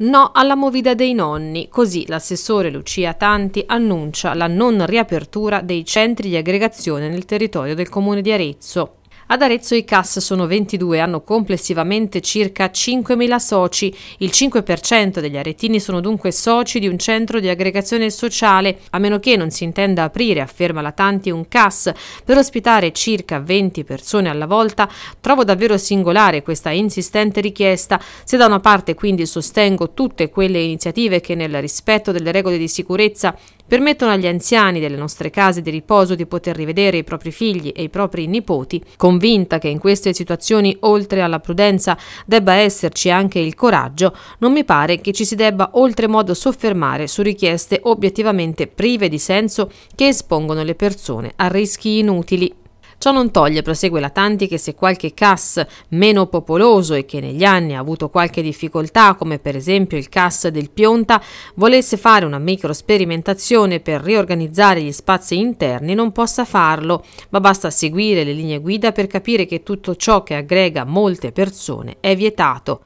No alla movida dei nonni, così l'assessore Lucia Tanti annuncia la non riapertura dei centri di aggregazione nel territorio del comune di Arezzo. Ad Arezzo i CAS sono 22, hanno complessivamente circa 5.000 soci. Il 5% degli aretini sono dunque soci di un centro di aggregazione sociale, a meno che non si intenda aprire, afferma la Tanti, un CAS per ospitare circa 20 persone alla volta. Trovo davvero singolare questa insistente richiesta. Se da una parte quindi sostengo tutte quelle iniziative che nel rispetto delle regole di sicurezza permettono agli anziani delle nostre case di riposo di poter rivedere i propri figli e i propri nipoti, convinta che in queste situazioni oltre alla prudenza debba esserci anche il coraggio, non mi pare che ci si debba oltremodo soffermare su richieste obiettivamente prive di senso che espongono le persone a rischi inutili. Ciò non toglie, prosegue la Tanti, che se qualche CAS meno popoloso e che negli anni ha avuto qualche difficoltà, come per esempio il CAS del Pionta, volesse fare una micro sperimentazione per riorganizzare gli spazi interni, non possa farlo, ma basta seguire le linee guida per capire che tutto ciò che aggrega molte persone è vietato.